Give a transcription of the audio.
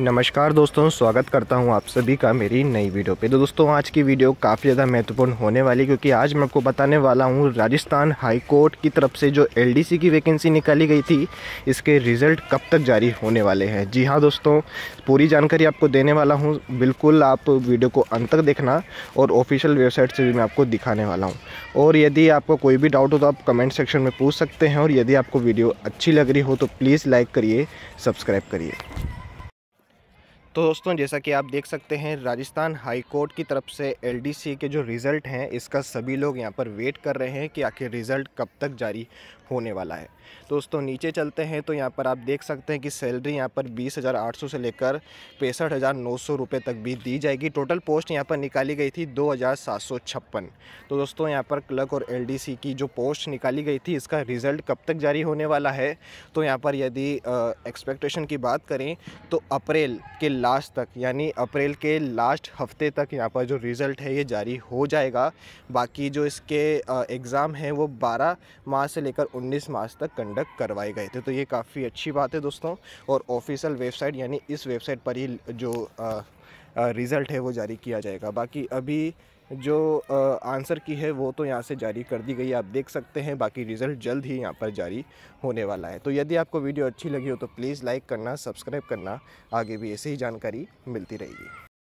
नमस्कार दोस्तों स्वागत करता हूं आप सभी का मेरी नई वीडियो पे तो दोस्तों आज की वीडियो काफ़ी ज़्यादा महत्वपूर्ण होने वाली क्योंकि आज मैं आपको बताने वाला हूं राजस्थान हाई कोर्ट की तरफ से जो एलडीसी की वैकेंसी निकाली गई थी इसके रिज़ल्ट कब तक जारी होने वाले हैं जी हाँ दोस्तों पूरी जानकारी आपको देने वाला हूँ बिल्कुल आप वीडियो को अंत तक देखना और ऑफिशियल वेबसाइट से भी मैं आपको दिखाने वाला हूँ और यदि आपको कोई भी डाउट हो तो आप कमेंट सेक्शन में पूछ सकते हैं और यदि आपको वीडियो अच्छी लग रही हो तो प्लीज़ लाइक करिए सब्सक्राइब करिए तो दोस्तों जैसा कि आप देख सकते हैं राजस्थान हाई कोर्ट की तरफ से एलडीसी के जो रिज़ल्ट हैं इसका सभी लोग यहाँ पर वेट कर रहे हैं कि आखिर रिज़ल्ट कब तक जारी होने वाला है दोस्तों नीचे चलते हैं तो यहाँ पर आप देख सकते हैं कि सैलरी यहाँ पर बीस हज़ार आठ सौ से लेकर पैंसठ हज़ार नौ सौ रुपये तक भी दी जाएगी टोटल पोस्ट यहाँ पर निकाली गई थी दो हज़ार सात सौ छप्पन तो दोस्तों यहाँ पर क्लर्क और एल की जो पोस्ट निकाली गई थी इसका रिज़ल्ट कब तक जारी होने वाला है तो यहाँ पर यदि एक्सपेक्टेशन की बात करें तो अप्रैल के लास्ट तक यानी अप्रैल के लास्ट हफ्ते तक यहाँ पर जो रिज़ल्ट है ये जारी हो जाएगा बाकी जो इसके एग्ज़ाम हैं वो 12 मार्च से लेकर 19 मार्च तक कंडक्ट करवाए गए थे तो ये काफ़ी अच्छी बात है दोस्तों और ऑफिशियल वेबसाइट यानी इस वेबसाइट पर ही जो आ, रिज़ल्ट है वो जारी किया जाएगा बाकी अभी जो आंसर की है वो तो यहाँ से जारी कर दी गई है आप देख सकते हैं बाकी रिज़ल्ट जल्द ही यहाँ पर जारी होने वाला है तो यदि आपको वीडियो अच्छी लगी हो तो प्लीज़ लाइक करना सब्सक्राइब करना आगे भी ऐसे ही जानकारी मिलती रहेगी